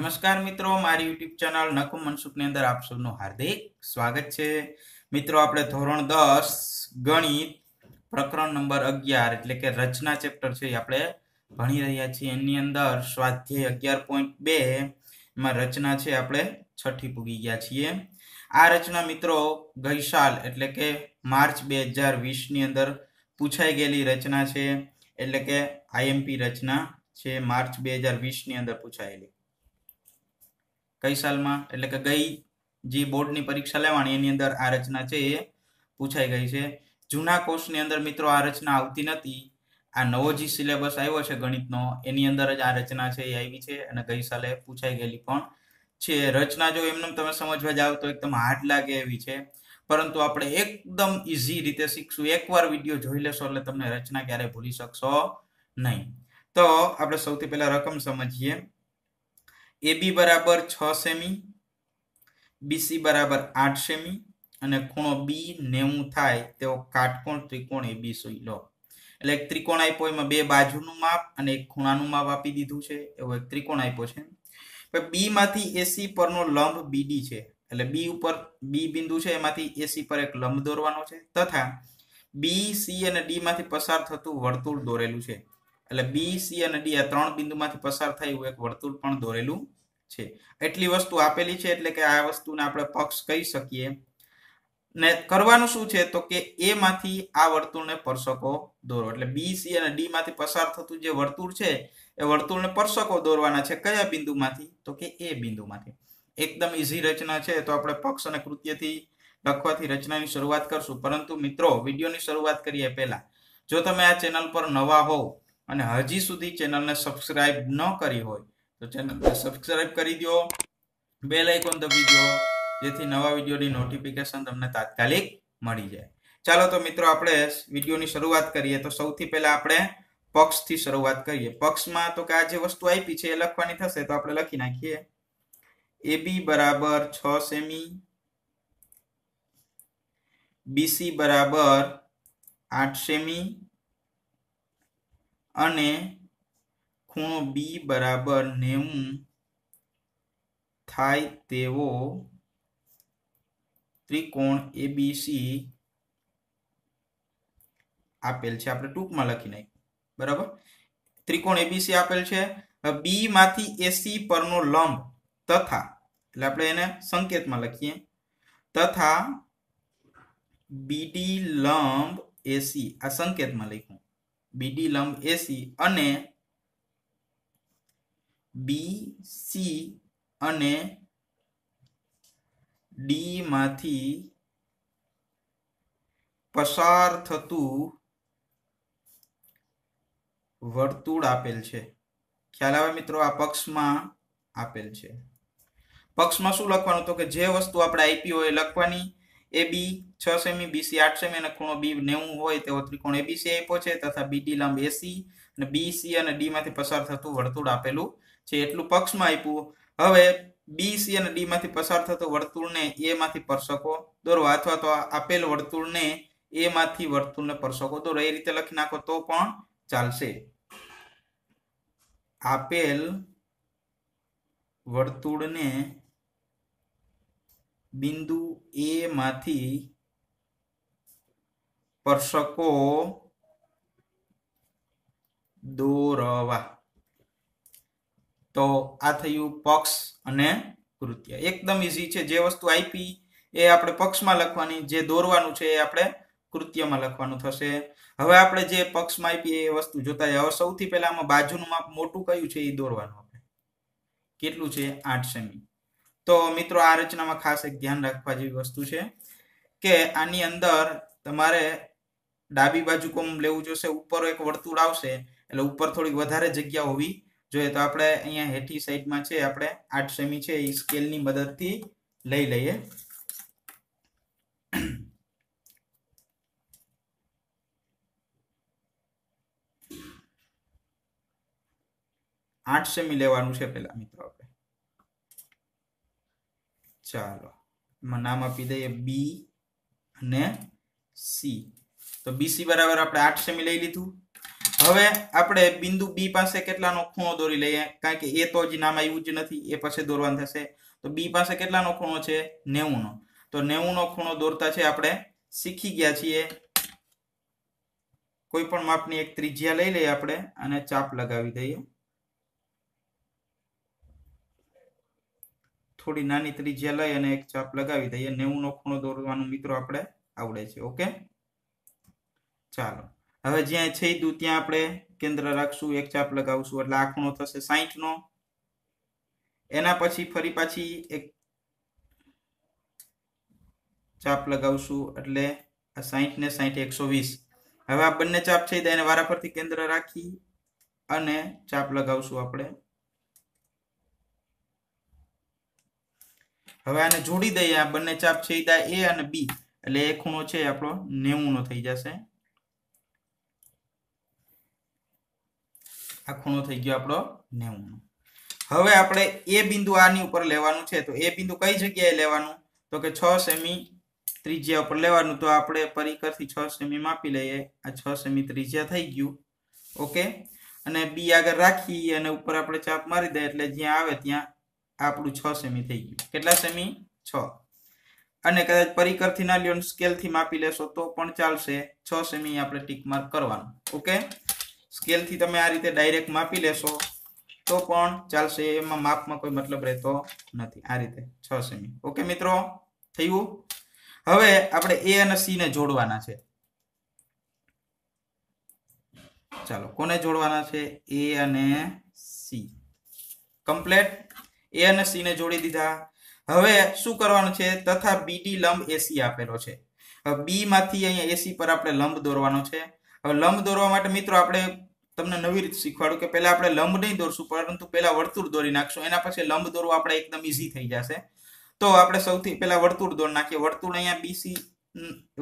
નમસ્કાર મિત્રો મારી યુટ્યુબ ચેનલ નકુ મનસુખની અંદર આપ સૌનું હાર્દિક સ્વાગત છે મિત્રો આપણે ધોરણ દસ ગણિત પ્રકરણ નંબર અગિયાર એટલે કે રચના ચેપ્ટર છે એ આપણે ભણી રહ્યા છીએ એની અંદર સ્વાધ્યાય અગિયાર પોઈન્ટ બે એમાં રચના છે આપણે છઠ્ઠી પૂગી ગયા છીએ આ રચના મિત્રો ગઈ એટલે કે માર્ચ બે હજાર વીસની અંદર પૂછાઈ ગયેલી રચના છે એટલે કે આઈએમપી રચના છે માર્ચ બે હજાર વીસની અંદર પૂછાયેલી કઈ સાલમાં એટલે કે ગઈ જે બોર્ડની પરીક્ષા લેવાની એની અંદર આ રચના છે એ પૂછાઈ ગઈ છે જૂના કોર્સની અંદર મિત્રો આ રચના આવતી નથી આ નવો જે સિલેબસ આવ્યો છે ગણિતનો એની અંદર જ આ રચના છે એ આવી છે અને ગઈ સાલે પૂછાઈ ગયેલી પણ છે રચના જો એમને તમે સમજવા જાઓ તો એકદમ હાર્ડ લાગે એવી છે પરંતુ આપણે એકદમ ઇઝી રીતે શીખશું એકવાર વિડીયો જોઈ લેશો એટલે તમને રચના ક્યારેય ભૂલી શકશો નહીં તો આપણે સૌથી પહેલા રકમ સમજીએ એબી બરાબર છ સેમી બીસી બરાબર આઠ સેમી અને ખૂણો બી નેવું થાય તેવો કાટકોણ ત્રિકોણ એબી સુઈ લો એટલે એક ત્રિકોણ આપ્યો એમાં બે બાજુનું માપ અને એક ખૂણાનું માપ આપી દીધું છે એવો એક ત્રિકોણ આપ્યો છે બી માંથી એસી પરનો લંબ બીડી છે એટલે બી ઉપર બી બિંદુ છે એમાંથી એસી પર એક લંબ દોરવાનો છે તથા બી સી અને ડી માંથી પસાર થતું વર્તુળ દોરેલું છે એટલે બી સી અને ડી આ ત્રણ બિંદુમાંથી પસાર થાય એવું એક વર્તુળ પણ દોરેલું છે એટલી વસ્તુ આપેલી છે એટલે કે આ વસ્તુને આપણે પક્ષ કહી શકીએ ને કરવાનું શું છે તો કે એ માંથી આ વર્તુળને પરસકો દોરો એટલે બી સી અને ડી માંથી પસાર થતું જે વર્તુળ છે એ વર્તુળને પરસકો દોરવાના છે કયા બિંદુમાંથી તો કે એ બિંદુમાંથી એકદમ ઇઝી રચના છે તો આપણે પક્ષ અને કૃત્યથી લખવાથી રચનાની શરૂઆત કરશું પરંતુ મિત્રો વિડીયોની શરૂઆત કરીએ પહેલા જો તમે આ ચેનલ પર નવા હોવ અને હજી સુધી ચેનલને સબસ્ક્રાઇબ ન કરી હોય તો ચેનલને સબસ્ક્રાઇબ કરી દો બેલ આઇકોન દબી દો જેથી નવા વિડીયોની નોટિફિકેશન તમને તાત્કાલિક મળી જાય ચાલો તો મિત્રો આપણે વિડીયોની શરૂઆત કરીએ તો સૌથી પહેલાં આપણે પક્ષથી શરૂઆત કરીએ પક્ષમાં તો કે આ જે વસ્તુ આપી છે એ લખવાની થશે તો આપણે લખી નાખીએ એબી બરાબર છ સેમી બીસી બરાબર આઠ સેમી અને ખૂણો બી બરાબર નેવું થાય તેવો ત્રિકોણ એબીસી આપેલ છે આપણે ટૂંકમાં લખી નાખ્યું બરાબર ત્રિકોણ એબીસી આપેલ છે બી માંથી એસી પરનો લંબ તથા એટલે આપણે એને સંકેતમાં લખીએ તથા બીડી લંબ એસી આ સંકેતમાં લખ્યું બીડી લંબ એસી અને બી સી અને માંથી પસાર થતું વર્તુળ આપેલ છે ખ્યાલ આવે મિત્રો આ પક્ષમાં આપેલ છે પક્ષમાં શું લખવાનું તો કે જે વસ્તુ આપણે આપી હોય લખવાની એ બી છ સેમી બીસી આઠ સેમી અને ખૂણો બી નેવું હોય તેવો ત્રિકોણ એબીસી આપ્યો છે તથા બીડી લાંબ એસી અને બીસી અને ડીમાંથી પસાર થતું વર્તુળ આપેલું છે એટલું પક્ષમાં આપ્યું હવે બીસી અને ડીમાંથી પસાર થતું વર્તુળને એમાંથી પરસકો દોરો અથવા તો આપેલ વર્તુળને એમાંથી વર્તુળને પરસકો દોરો એ રીતે લખી નાખો તો પણ ચાલશે આપેલ વર્તુળને બિંદુ એ માંથી સ્પર્શકો દોરવા તો આ થયું પક્ષ અને કૃત્ય એકદમ ઈઝી છે જે વસ્તુ આપી એ આપણે પક્ષમાં લખવાની જે દોરવાનું છે એ આપણે કૃત્યમાં લખવાનું થશે હવે આપણે જે પક્ષમાં આપીએ એ વસ્તુ જોતા હવે સૌથી પહેલા આમાં બાજુનું માપ મોટું કયું છે એ દોરવાનું આપણે કેટલું છે આઠ સેમી તો મિત્રો આ રચનામાં ખાસ એક ધ્યાન રાખવા જેવી વસ્તુ છે કે આની અંદર તમારે ડાબી બાજુ કોમ લેવું જોશે ઉપર એક વર્તુળ આવશે એટલે ઉપર થોડીક વધારે જગ્યા હોવી જોઈએ તો આપણે અહીંયા હેઠી સાઈડમાં છે આપણે આઠ સેમી છે એ સ્કેલની મદદથી લઈ લઈએ આઠ સેમી લેવાનું છે પેલા મિત્રો આપણે ચાલો એમાં નામ આપી દઈએ બી અને સી તો બીસી બરાબર આપણે આઠ સેમી લઈ લીધું હવે આપણે બિંદુ બી પાસે કેટલાનો ખૂણો દોરી લઈએ કારણ કે એ તો હજી નામ આવ્યું જ નથી એ પાસે દોરવાનું થશે તો બી પાસે કેટલાનો ખૂણો છે નેવુંનો તો નેવુંનો ખૂણો દોરતા છે આપણે શીખી ગયા છીએ કોઈ પણ માપની એક ત્રિજ્યા લઈ લઈએ આપણે અને ચાપ લગાવી દઈએ થોડી નાની ત્રિજ્યા લઈ અને એક ચાપ લગાવી દઈએ નો ખૂણો દોરવાનું મિત્રો આપણે આવડે છે ઓકે ચાલો હવે જ્યાં છઈ દઉં ત્યાં આપણે કેન્દ્ર રાખશું એક ચાપ લગાવશું એટલે આ ખૂણો થશે સાહીઠનો એના પછી ફરી પાછી એક ચાપ લગાવશું એટલે આ સાહીઠ ને સાહીઠ એકસો વીસ હવે આ બંને ચાપ છે એને પરથી કેન્દ્ર રાખી અને ચાપ લગાવશું આપણે હવે આને જોડી દઈએ આ બંને ચાપ છે એ અને બી એટલે એ ખૂણો છે આપણો નેવુંનો થઈ જશે આ ખૂણો થઈ ગયો આપણો નેવુંનો હવે આપણે એ બિંદુ આની ઉપર લેવાનું છે તો એ બિંદુ કઈ જગ્યાએ લેવાનું તો કે છ સેમી ત્રિજ્યા ઉપર લેવાનું તો આપણે પરિકરથી છ સેમી માપી લઈએ આ છ સેમી ત્રિજ્યા થઈ ગયું ઓકે અને બી આગળ રાખી અને ઉપર આપણે ચાપ મારી દઈએ એટલે જ્યાં આવે ત્યાં આપણું છ સેમી થઈ ગયું કેટલા સેમી છ અને કદાચ પરિકરથી ના લ્યો સ્કેલથી માપી લેશો તો પણ ચાલશે છ સેમી આપણે ટીક માર્ક કરવાનું ઓકે સ્કેલથી તમે આ રીતે ડાયરેક્ટ માપી લેશો તો પણ ચાલશે એમાં માપમાં કોઈ મતલબ રહેતો નથી આ રીતે છ સેમી ઓકે મિત્રો થયું હવે આપણે એ અને સી ને જોડવાના છે ચાલો કોને જોડવાના છે એ અને સી કમ્પ્લેટ એ અને સી ને જોડી દીધા હવે શું કરવાનું છે તથા બી ડી લંબ એસી આપેલો છે બી માંથી અહીંયા એસી પર આપણે લંબ દોરવાનો છે હવે લંબ દોરવા માટે મિત્રો આપણે તમને નવી રીત શીખવાડું કે પહેલા આપણે લંબ નહીં દોરશું પરંતુ પહેલા વર્તુળ દોરી નાખશું એના પછી લંબ દોરવું આપણે એકદમ ઈઝી થઈ જશે તો આપણે સૌથી પહેલા વર્તુળ દોર નાખીએ વર્તુળ અહીંયા બીસી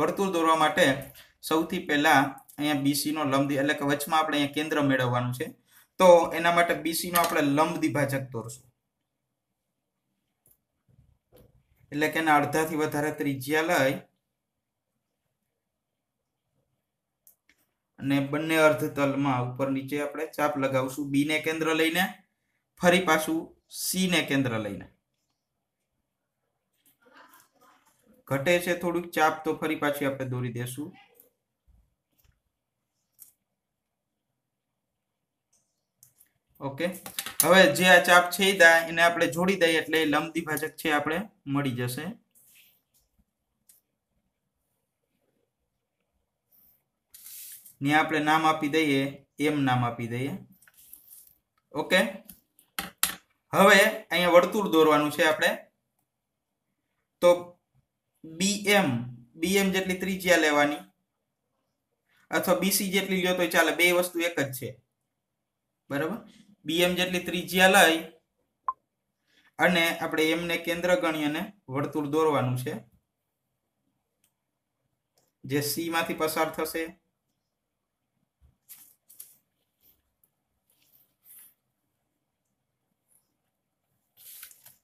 વર્તુળ દોરવા માટે સૌથી પહેલા અહીંયા બીસી નો લંબ એટલે કે વચમાં આપણે અહીંયા કેન્દ્ર મેળવવાનું છે તો એના માટે બીસી નો આપણે લંબ દ્વિભાજક દોરશું એટલે કે એના અડધાથી વધારે ત્રિજ્યા લઈ અને બંને અર્ધતલમાં ઉપર નીચે આપણે ચાપ લગાવશું બીને કેન્દ્ર લઈને ફરી પાછું સીને કેન્દ્ર લઈને ઘટે છે થોડુંક ચાપ તો ફરી પાછી આપણે દોરી દેશું ઓકે હવે જે આ ચાપ છેદા એને આપણે જોડી દઈએ એટલે લંબ ભાજક છે આપણે મળી જશે ને આપણે નામ આપી દઈએ એમ નામ આપી દઈએ ઓકે હવે અહીંયા વર્તુળ દોરવાનું છે આપણે તો બી એમ બી એમ જેટલી ત્રિજ્યા લેવાની અથવા બીસી જેટલી લ્યો તો ચાલે બે વસ્તુ એક જ છે બરાબર બીએમ જેટલી ત્રિજ્યા લઈ અને આપણે એમને કેન્દ્ર ગણી અને વર્તુળ દોરવાનું છે જે સી માંથી પસાર થશે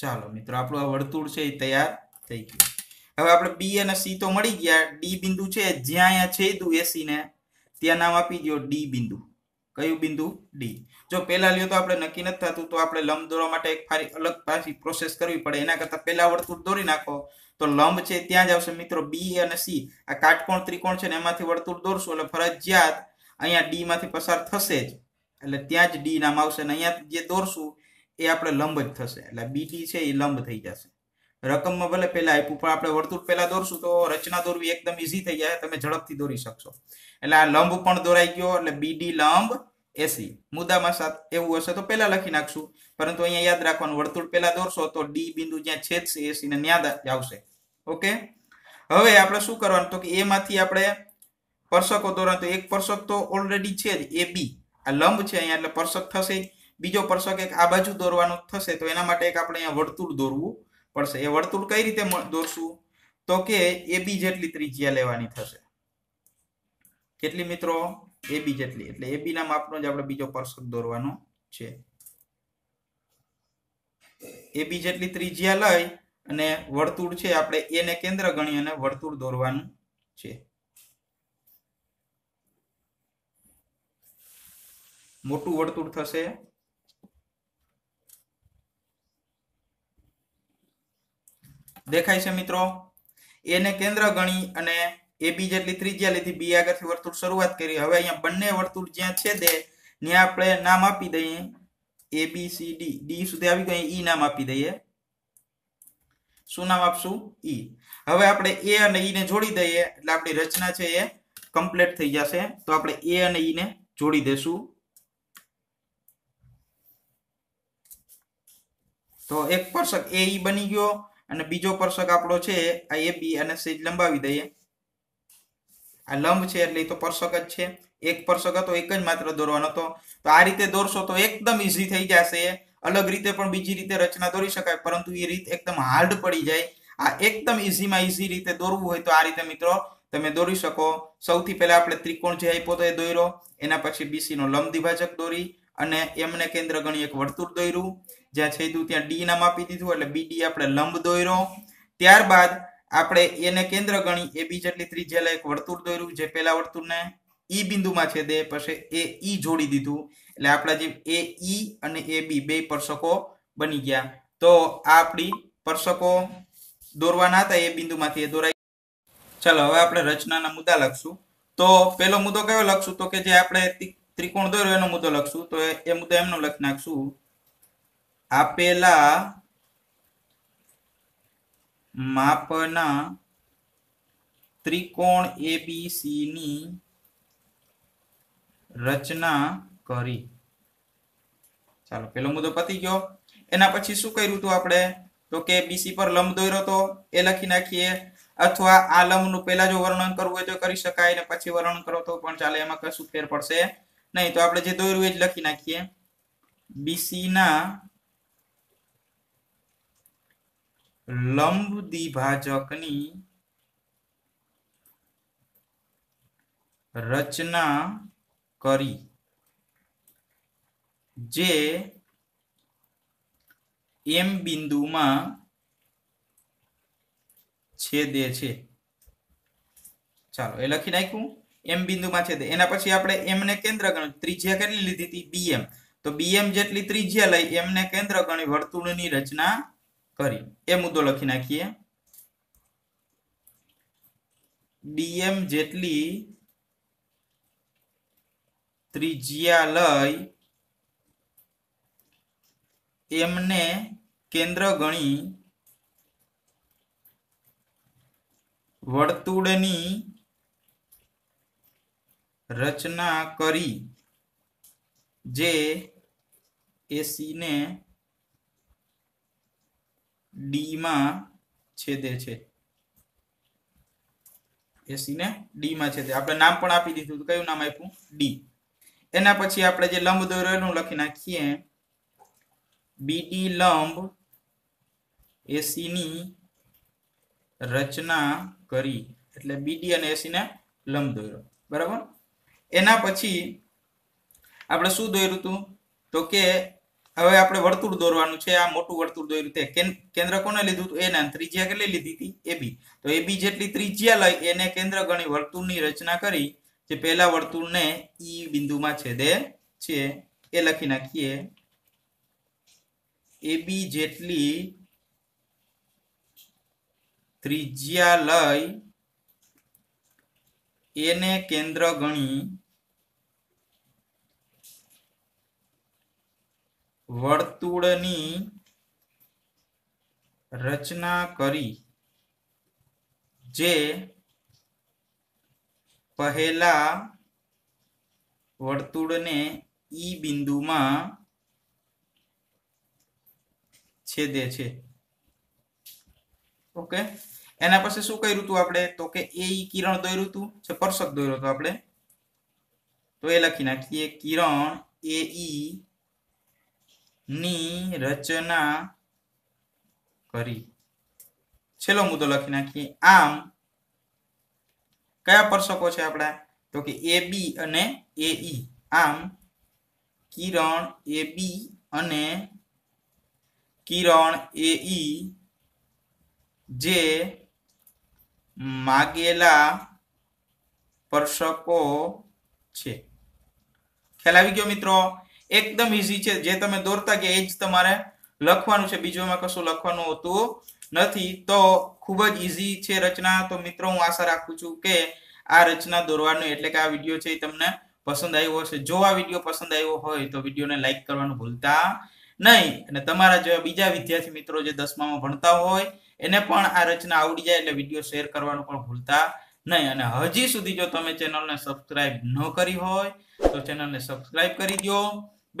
ચાલો મિત્રો આપણું આ વર્તુળ છે એ તૈયાર થઈ ગયું હવે આપણે બી અને સી તો મળી ગયા ડી બિંદુ છે જ્યાં અહીંયા છેદ્યું એસી ને ત્યાં નામ આપી દો ડી બિંદુ કયું બિંદુ ડી જો પહેલાં લ્યો તો આપણે નક્કી નથી થતું તો આપણે લંબ દોરવા માટે એક ફારી અલગ પાછી પ્રોસેસ કરવી પડે એના કરતાં પહેલાં વર્તુળ દોરી નાખો તો લંબ છે ત્યાં જ આવશે મિત્રો બી અને સી આ કાટકોણ ત્રિકોણ છે ને એમાંથી વર્તુળ દોરશું એટલે ફરજિયાત અહીંયા ડી માંથી પસાર થશે જ એટલે ત્યાં જ ડી નામ આવશે અને અહીંયા જે દોરશું એ આપણે લંબ જ થશે એટલે બીટી છે એ લંબ થઈ જશે રકમમાં ભલે પહેલાં આપ્યું પણ આપણે વર્તુળ પહેલાં દોરશું તો રચના દોરવી એકદમ ઇઝી થઈ જાય તમે ઝડપથી દોરી શકશો એટલે આ લંબ પણ દોરાઈ ગયો એટલે બીડી લંબ એસી મુદ્દામાં સાત એવું હશે તો પહેલા લખી નાખશું પરંતુ અહીંયા યાદ રાખવાનું વર્તુળ પહેલા દોરશો તો ડી બિંદુ જ્યાં છેદશે એસી ને ન્યા આવશે ઓકે હવે આપણે શું કરવાનું તો કે એમાંથી આપણે પરસકો દોરવાનું તો એક પરસક તો ઓલરેડી છે જ એ બી આ લંબ છે અહીંયા એટલે પરસક થશે બીજો પરસક એક આ બાજુ દોરવાનું થશે તો એના માટે એક આપણે અહીંયા વર્તુળ દોરવું પડશે એ વર્તુળ કઈ રીતે દોરશું તો કે એ બી જેટલી ત્રિજ્યા લેવાની થશે કેટલી મિત્રો એબી જેટલી એટલે એબી ના માપનો જ આપણે બીજો પરસક દોરવાનો છે એબી જેટલી ત્રિજ્યા લઈ અને વર્તુળ છે આપણે એને કેન્દ્ર ગણી અને વર્તુળ દોરવાનું છે મોટું વર્તુળ થશે દેખાય છે મિત્રો એને કેન્દ્ર ગણી અને એ બી જેટલી ત્રિજ્યા લીધી બી આગળથી વર્તુળ શરૂઆત કરી હવે અહીંયા બંને વર્તુળ જ્યાં છે તે ત્યાં આપણે નામ આપી દઈએ A B C D D સુધી આવી ગયું ઈ e નામ આપી દઈએ શું નામ આપશું ઈ e. હવે આપણે એ અને ઈ e ને જોડી દઈએ એટલે આપણી રચના છે એ કમ્પ્લીટ થઈ જશે તો આપણે એ અને ઈ ને જોડી દેશું તો એક પરસક એ ઈ બની ગયો અને બીજો પરસક આપણો છે આ એ બી અને સેજ લંબાવી દઈએ આ લંબ છે એટલે એ તો પરસક જ છે એક પરસક હતો એક જ માત્ર દોરવાનો હતો તો આ રીતે દોરશો તો એકદમ ઈઝી થઈ જશે અલગ રીતે પણ બીજી રીતે રચના દોરી શકાય પરંતુ એ રીત એકદમ હાર્ડ પડી જાય આ એકદમ ઈઝીમાં ઈઝી રીતે દોરવું હોય તો આ રીતે મિત્રો તમે દોરી શકો સૌથી પહેલા આપણે ત્રિકોણ જે આપ્યો તો એ દોર્યો એના પછી બીસીનો લંબ દ્વિભાજક દોરી અને એમને કેન્દ્ર ગણી એક વર્તુળ દોર્યું જ્યાં છેદું ત્યાં ડી નામ આપી દીધું એટલે બીડી આપણે લંબ દોર્યો ત્યારબાદ આપણે એને કેન્દ્ર ગણી એ બી જેટલી ત્રિજ્યાલા એક વર્તુળ દોર્યું જે પહેલા વર્તુળને ઈ બિંદુમાં છે તે પછી એ ઈ જોડી દીધું એટલે આપણા જે એ ઈ અને એ બી બે સ્પર્શકો બની ગયા તો આ આપણી પર્શકો દોરવાના હતા એ બિંદુમાંથી એ દોરાઈ ચાલો હવે આપણે રચનાના મુદ્દા લખશું તો પેલો મુદ્દો કયો લખશું તો કે જે આપણે ત્રિકોણ દોર્યો એનો મુદ્દો લખશું તો એ મુદ્દો એમનો લખી નાખશું આપેલા માપના ત્રિકોણ એબીસી ની રચના કરી ચાલો પેલો મુદ્દો પતી ગયો એના પછી શું કર્યું હતું આપણે તો કે બીસી પર લંબ દોર્યો હતો એ લખી નાખીએ અથવા આ લંબનું પહેલા જો વર્ણન કરવું હોય તો કરી શકાય અને પછી વર્ણન કરો તો પણ ચાલે એમાં કશું ફેર પડશે નહીં તો આપણે જે દોર્યું એ જ લખી નાખીએ બીસી ના લંબ દ્વિભાજકની રચના કરી જે એમ બિંદુમાં છેદે છે ચાલો એ લખી નાખ્યું એમ બિંદુમાં છેદે એના પછી આપણે એમને કેન્દ્ર ગણ ત્રિજ્યા કરી લીધી હતી બીએમ તો બીએમ જેટલી ત્રિજ્યા લઈ એમને કેન્દ્ર ગણી વર્તુળની રચના કરી એ મુદ્દો લખી નાખીએ ડીએમ જેટલી ત્રિજ્યા લઈ એમને કેન્દ્ર ગણી વર્તુળની રચના કરી જે એસીને ડીમાં છેદે છે એસી ને ડીમાં છેદે આપણે નામ પણ આપી દીધું કયું નામ આપ્યું ડી એના પછી આપણે જે લંબ દોર્યો એનું લખી નાખીએ બીડી લંબ એસી e ની રચના કરી એટલે બીડી અને એસી e ને લંબ દોર્યો બરાબર એના પછી આપણે શું દોર્યું હતું તો કે હવે આપણે વર્તુળ દોરવાનું છે આ મોટું વર્તુળ દોર્યું તે કેન્દ્ર કોને લીધું હતું એના ત્રિજ્યા કેટલી લીધી હતી એબી તો એબી જેટલી ત્રિજ્યા લઈ એને કેન્દ્ર ગણી વર્તુળની રચના કરી જે પહેલા વર્તુળને ઈ બિંદુમાં છેદે છે એ લખી નાખીએ એબી જેટલી ત્રિજ્યા લઈ એને કેન્દ્ર ગણી વર્તુળની રચના કરી જે પહેલા વર્તુળને ઈ બિંદુમાં છેદે છે ઓકે એના પછી શું કર્યું હતું આપણે તો કે એ કિરણ દોર્યું હતું છે પરસક દોર્યો હતો આપણે તો એ લખી નાખીએ કિરણ એ ઈ ની રચના કરી છેલ્લો મુદ્દો લખી નાખીએ આમ કયા પરસકો છે આપણા તો કે એ બી અને એ ઈ આમ કિરણ એ બી અને કિરણ એ ઈ જે માગેલા પરસકો છે ખ્યાલ આવી ગયો મિત્રો એકદમ ઈઝી છે જે તમે દોરતા ગયા એ જ તમારે લખવાનું છે બીજું એમાં કશું લખવાનું હોતું નથી તો ખૂબ જ ઈઝી છે રચના તો મિત્રો હું આશા રાખું છું કે આ રચના દોરવાનું એટલે કે આ વિડીયો છે એ તમને પસંદ આવ્યો હશે જો આ વિડીયો પસંદ આવ્યો હોય તો વિડીયોને લાઇક કરવાનું ભૂલતા નહીં અને તમારા જેવા બીજા વિદ્યાર્થી મિત્રો જે દસમામાં ભણતા હોય એને પણ આ રચના આવડી જાય એટલે વિડીયો શેર કરવાનું પણ ભૂલતા નહીં અને હજી સુધી જો તમે ચેનલને સબસ્ક્રાઇબ ન કરી હોય તો ચેનલને સબસ્ક્રાઇબ કરી દો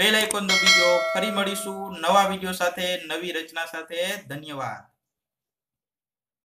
બેલ આઇકોન દબાવી દો ફરી મળીશું નવા વિડીયો સાથે નવી રચના સાથે ધન્યવાદ